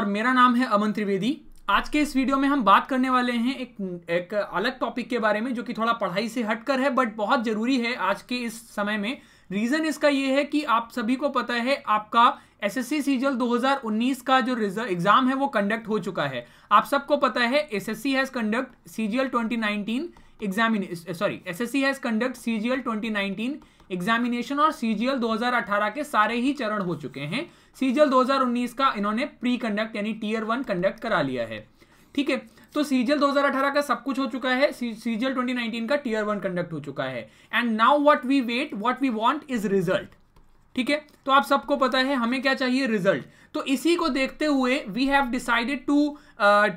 और मेरा नाम है अमन त्रिवेदी आज के इस वीडियो में हम बात करने वाले हैं एक एक अलग टॉपिक के बारे में जो कि थोड़ा पढ़ाई से हटकर है बट बहुत ज़रूरी है आज के इस समय में रीज़न इसका यह है कि आप सभी को पता है आपका एसएससी सीजल 2019 का जो रिजल्ट एग्ज़ाम है वो कंडक्ट हो चुका है आप सबको पता है SSC has conduct CGL nineteen exam sorry S S C has conduct CGL nineteen examination और सीजीएल अठारह के सारे ही चरण हो चुके हैं सीजल 2019 का इन्होंने प्री कंडक्ट यानी टीयर वन कंडक्ट करा लिया है ठीक है तो सीजल 2018 का सब कुछ हो चुका है सीजल 2019 का टीयर वन कंडक्ट हो चुका है and now what we wait what we want is result ठीक है तो आप सबको पता है हमें क्या चाहिए रिजल्ट तो इसी को देखते हुए we have decided to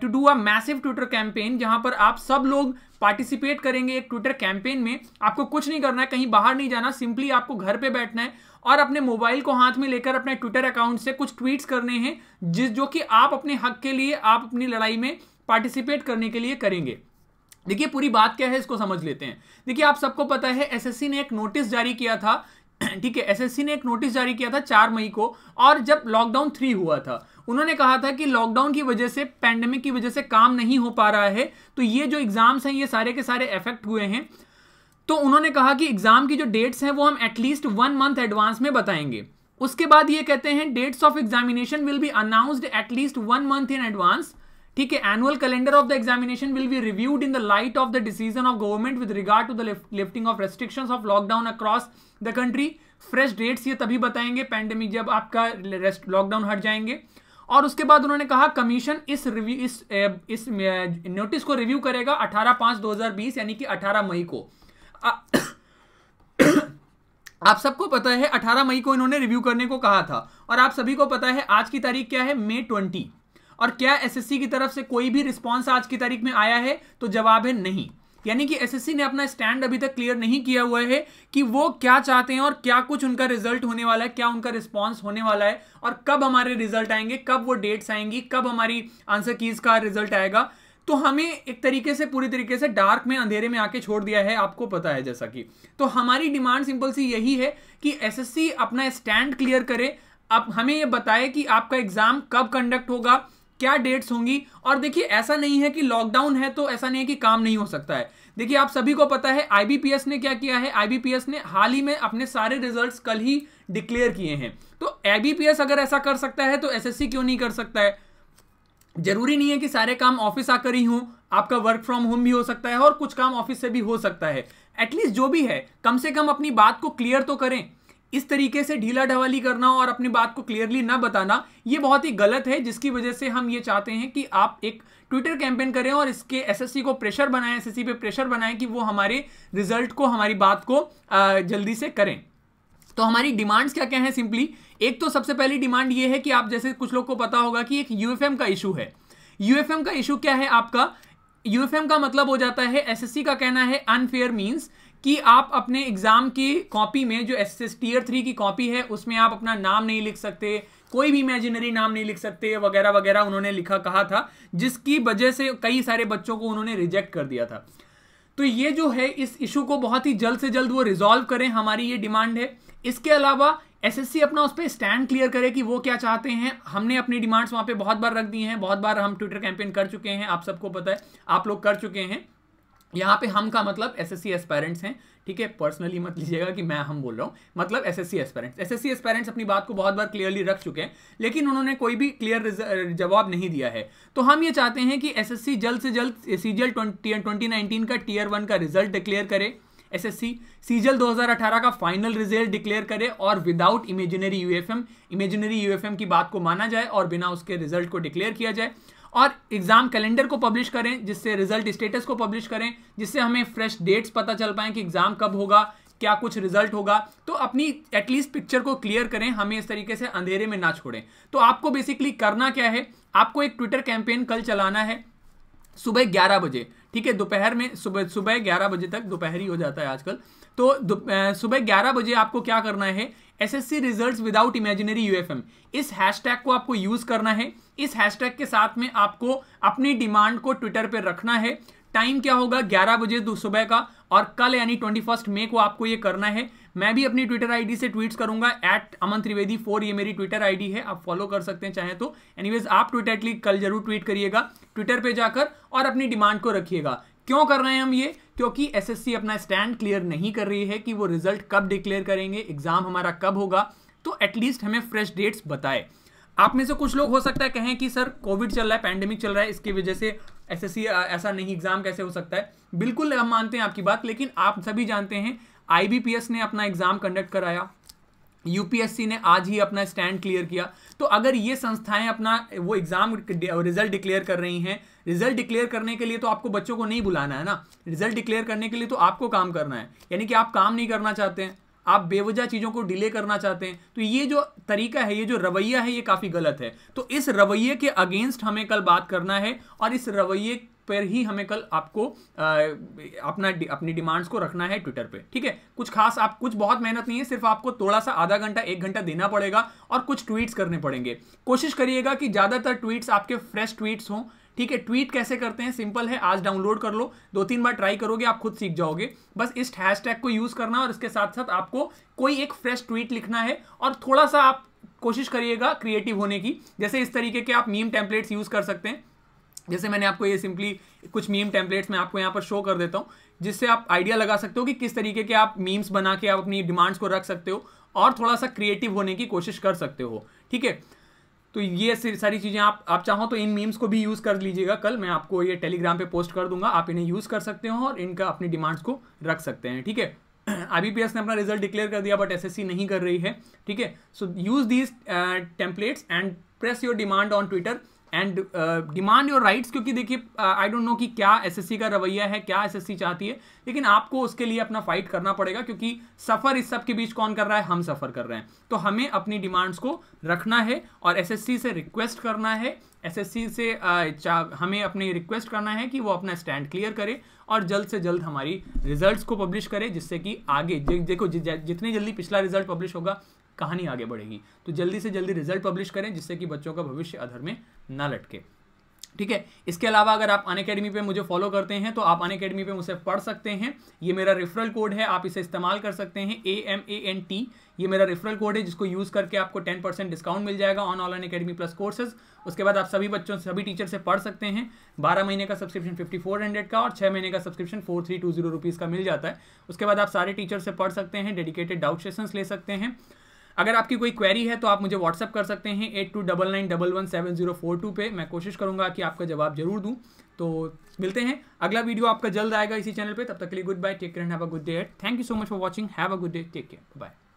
to do a massive Twitter campaign जहां पर आप सब लोग पार्टिसिपेट करेंगे एक ट्विटर कैंपेन में आपको कुछ नहीं करना है कहीं बाहर नहीं जाना सिंपली आपको घर पे बैठना है और अपने मोबाइल को हाथ में लेकर अपने ट्विटर अकाउंट से कुछ ट्वीट्स करने हैं जिस जो कि आप अपने हक के लिए आप अपनी लड़ाई में पार्टिसिपेट करने के लिए करेंगे देखिए पूरी बात क्या है इसको समझ लेते हैं देखिए आप सबको पता है एसएससी ने एक नोटिस जारी किया था ठीक है एसएससी ने एक नोटिस जारी किया था चार मई को और जब लॉकडाउन थ्री हुआ था उन्होंने कहा था कि लॉकडाउन की वजह से पैंडेमिक की वजह से काम नहीं हो पा रहा है तो ये जो एग्जाम्स हैं ये सारे के सारे इफेक्ट हुए हैं तो उन्होंने कहा कि एग्जाम की जो डेट्स हैं वो हम एटलीस्ट वन मंथ एडवांस में बताएंगे उसके बाद ये कहते हैं dates of examination will be announced at least one month in advance ठीक है annual calendar of the examination will be reviewed in the light of the decision of government with regard to the lifting of restriction of lockdown across the country fresh dates ये तभी बताएंगे pandemic जब आपका lockdown हट जाएंगे और उसके बाद उन्होंने कहा कमीशन इस रिव्यू इस इस नोटिस को रिव्यू करेगा 18 पांच 2020 यानी कि 18 मई को आ, आप सबको पता है 18 मई को इन्होंने रिव्यू करने को कहा था और आप सभी को पता है आज की तारीख क्या है मई और क्या एसएससी की तरफ से कोई भी रिस्पॉन्स आज की तारीख में आया है तो जवाब है नहीं यानी कि एसएससी ने अपना स्टैंड अभी तक क्लियर नहीं किया हुआ है कि वो क्या चाहते हैं और क्या कुछ उनका रिजल्ट होने वाला है क्या उनका रिस्पांस होने वाला है और कब हमारे रिजल्ट आएंगे कब वो डेट्स आएंगी कब हमारी आंसर कीज का रिजल्ट आएगा तो हमें एक तरीके से पूरी तरीके से डार्क में अंधेरे में आके छोड़ दिया है आपको पता है जैसा कि तो हमारी डिमांड सिंपल सी यही है कि एसएससी अपना स्टैंड क्लियर करे आप हमें ये बताए कि आपका एग्जाम कब कंडक्ट होगा क्या डेट्स होंगी और देखिए ऐसा नहीं है कि लॉकडाउन है तो ऐसा नहीं है कि काम नहीं हो सकता है देखिए आप सभी को पता है आईबीपीएस ने क्या किया है आईबीपीएस ने हाल ही में अपने सारे रिजल्ट्स कल ही डिक्लेयर किए हैं तो आईबीपीएस अगर ऐसा कर सकता है तो एसएससी क्यों नहीं कर सकता है जरूरी नहीं है कि सारे काम ऑफिस आकर ही हूं आपका वर्क फ्रॉम होम भी हो सकता है और कुछ काम ऑफिस से भी हो सकता है एटलीस्ट जो भी है कम से कम अपनी बात को क्लियर तो करें इस तरीके से ढीला ढवाली करना और अपनी बात को क्लियरली ना बताना ये बहुत ही गलत है जिसकी वजह से हम ये चाहते हैं कि आप एक ट्विटर कैंपेन करें और इसके एसएससी को प्रेशर बनाएं एसएससी पे प्रेशर बनाएं कि वो हमारे रिजल्ट को हमारी बात को जल्दी से करें तो हमारी डिमांड्स क्या क्या हैं सिंपली एक तो सबसे पहली डिमांड ये है कि आप जैसे कुछ लोग को पता होगा कि एक यूएफएम का इशू है यूएफएम का इशू क्या है आपका यूएफएम का मतलब हो जाता है एसएससी का कहना है अनफेयर मींस कि आप अपने एग्ज़ाम की कॉपी में जो एस एस टीयर थ्री की कॉपी है उसमें आप अपना नाम नहीं लिख सकते कोई भी इमेजिनरी नाम नहीं लिख सकते वगैरह वगैरह उन्होंने लिखा कहा था जिसकी वजह से कई सारे बच्चों को उन्होंने रिजेक्ट कर दिया था तो ये जो है इस इशू को बहुत ही जल्द से जल्द वो रिजॉल्व करें हमारी ये डिमांड है इसके अलावा एसएससी अपना उस पर स्टैंड क्लियर करे कि वो क्या चाहते हैं हमने अपनी डिमांड्स वहाँ पे बहुत बार रख दी हैं बहुत बार हम ट्विटर कैंपेन कर चुके हैं आप सबको पता है आप लोग कर चुके हैं यहाँ पे हम का मतलब एस एस्पेरेंट्स हैं ठीक है पर्सनली मत लीजिएगा कि मैं हम बोल रहा हूँ मतलब S S aspirants S aspirants अपनी बात को बहुत बार क्लियरली रख चुके हैं लेकिन उन्होंने कोई भी क्लियर जवाब नहीं दिया है तो हम ये चाहते हैं कि एस जल्द से जल्द सीजीएल ट्वेंटी नाइनटीन का टीयर वन का रिजल्ट डिक्लेयर करे एस एस सी सीजल दो हज़ार अठारह का फाइनल रिजल्ट डिक्लेयर करे और without imaginary UFM imaginary UFM की बात को माना जाए और बिना उसके रिजल्ट को डिक्लेयर किया जाए और एग्जाम कैलेंडर को पब्लिश करें जिससे रिजल्ट स्टेटस को पब्लिश करें जिससे हमें फ्रेश डेट्स पता चल पाए कि एग्जाम कब होगा क्या कुछ रिजल्ट होगा तो अपनी एटलीस्ट पिक्चर को क्लियर करें हमें इस तरीके से अंधेरे में ना छोड़ें तो आपको बेसिकली करना क्या है आपको एक ट्विटर कैंपेन कल चलाना है सुबह ग्यारह बजे ठीक है दोपहर में सुबह सुबह ग्यारह बजे तक दोपहर ही हो जाता है आजकल तो सुबह ग्यारह बजे आपको क्या करना है S S C result without imaginary UFM इस हैशटैग को आपको यूज करना है इस हैशटैग के साथ में आपको अपनी डिमांड को ट्विटर पर रखना है टाइम क्या होगा ग्यारह बजे सुबह का और कल यानी ट्वेंटी फर्स्ट मे को आपको ये करना है मैं भी अपनी ट्विटर आईडी से ट्वीट्स करूंगा एट अमन त्रिवेदी फोर ये मेरी ट्विटर आईडी है आप फॉलो कर सकते हैं चाहे तो एनीवेज आप ट्विटर क्लिक कल जरूर ट्वीट करिएगा ट्विटर पे जाकर और अपनी डिमांड को रखिएगा क्यों कर रहे हैं हम ये क्योंकि एसएससी अपना स्टैंड क्लियर नहीं कर रही है कि वो रिजल्ट कब डिक्लेयर करेंगे एग्जाम हमारा कब होगा तो एटलीस्ट हमें फ्रेश डेट्स बताए आप में से कुछ लोग हो सकता है कहें कि सर कोविड चल रहा है पैंडेमिक चल रहा है इसकी वजह से एसएससी ऐसा नहीं एग्जाम कैसे हो सकता है बिल्कुल हम मानते हैं आपकी बात लेकिन आप सभी जानते हैं आईबीपीएस ने अपना एग्जाम कंडक्ट कराया यूपीएससी ने आज ही अपना स्टैंड क्लियर किया तो अगर ये संस्थाएं अपना वो एग्ज़ाम रिजल्ट डिक्लेयर कर रही हैं रिजल्ट डिक्लेयर करने के लिए तो आपको बच्चों को नहीं बुलाना है ना रिजल्ट डिक्लेयर करने के लिए तो आपको काम करना है यानी कि आप काम नहीं करना चाहते हैं आप बेवजह चीज़ों को डिले करना चाहते हैं तो ये जो तरीका है ये जो रवैया है ये काफ़ी गलत है तो इस रवैये के अगेंस्ट हमें कल बात करना है और इस रवैये पर ही हमें कल आपको अपना अपनी डिमांड्स को रखना है ट्विटर पे ठीक है कुछ खास आप कुछ बहुत मेहनत नहीं है सिर्फ आपको थोड़ा सा आधा घंटा एक घंटा देना पड़ेगा और कुछ ट्वीट्स करने पड़ेंगे कोशिश करिएगा कि ज़्यादातर ट्वीट्स आपके फ्रेश ट्वीट्स हों ठीक है ट्वीट कैसे करते हैं सिंपल है आज डाउनलोड कर लो दो तीन बार ट्राई करोगे आप खुद सीख जाओगे बस इस हैशटैग को यूज़ करना और इसके साथ साथ आपको कोई एक फ्रेश ट्वीट लिखना है और थोड़ा सा आप कोशिश करिएगा क्रिएटिव होने की जैसे इस तरीके के आप मीम टेम्पलेट्स यूज़ कर सकते हैं जैसे मैंने आपको ये सिंपली कुछ मीम टेम्पलेट्स मैं आपको यहाँ पर शो कर देता हूँ जिससे आप आइडिया लगा सकते हो कि किस तरीके के आप मीम्स बना के आप अपनी डिमांड्स को रख सकते हो और थोड़ा सा क्रिएटिव होने की कोशिश कर सकते हो ठीक है तो ये सारी चीज़ें आप आप चाहो तो इन मीम्स को भी यूज़ कर लीजिएगा कल मैं आपको ये टेलीग्राम पे पोस्ट कर दूंगा आप इन्हें यूज़ कर सकते हो और इनका अपनी डिमांड्स को रख सकते हैं ठीक है आईबीपीएस ने अपना रिजल्ट डिक्लेयर कर दिया बट एसएससी नहीं कर रही है ठीक है so use these templates and press your demand on Twitter and demand your rights क्योंकि देखिए आई डोंट नो कि क्या एसएससी का रवैया है क्या एसएससी चाहती है लेकिन आपको उसके लिए अपना फाइट करना पड़ेगा क्योंकि सफ़र इस सब के बीच कौन कर रहा है हम सफ़र कर रहे हैं तो हमें अपनी डिमांड्स को रखना है और एसएससी से रिक्वेस्ट करना है एसएससी से uh, हमें अपनी रिक्वेस्ट करना है कि वो अपना स्टैंड क्लियर करे और जल्द से जल्द हमारी रिजल्ट को पब्लिश करे जिससे कि आगे देखो जितने जल्दी पिछला रिजल्ट पब्लिश होगा कहानी आगे बढ़ेगी तो जल्दी से जल्दी रिजल्ट पब्लिश करें जिससे कि बच्चों का भविष्य अधर में ना लटके ठीक है इसके अलावा अगर आप अन अकेडमी पर मुझे फॉलो करते हैं तो आप अन अकेडमी पर मुझसे पढ़ सकते हैं ये मेरा रेफरल कोड है आप इसे इस्तेमाल कर सकते हैं A M A N T ये मेरा रेफरल कोड है जिसको यूज़ करके आपको टेन परसेंट डिस्काउंट मिल जाएगा on all Unacademy plus courses उसके बाद आप सभी बच्चों सभी टीचर से पढ़ सकते हैं बारह महीने का सब्सक्रिप्शन फिफ्टी फोर हंड्रेड का और छः महीने का subscription four three two zero rupees का मिल जाता है उसके बाद आप सारे टीचर से पढ़ सकते हैं डेडिकेटेड डाउट सेशंस ले सकते हैं अगर आपकी कोई क्वेरी है तो आप मुझे व्हाट्सअप कर सकते हैं at two double nine double one seven zero four two पे मैं कोशिश करूँगा कि आपका जवाब जरूर दूँ तो मिलते हैं अगला वीडियो आपका जल्द आएगा इसी चैनल पर तब तक के लिए good bye take care have a good day thank you so much for watching have a good day take care bye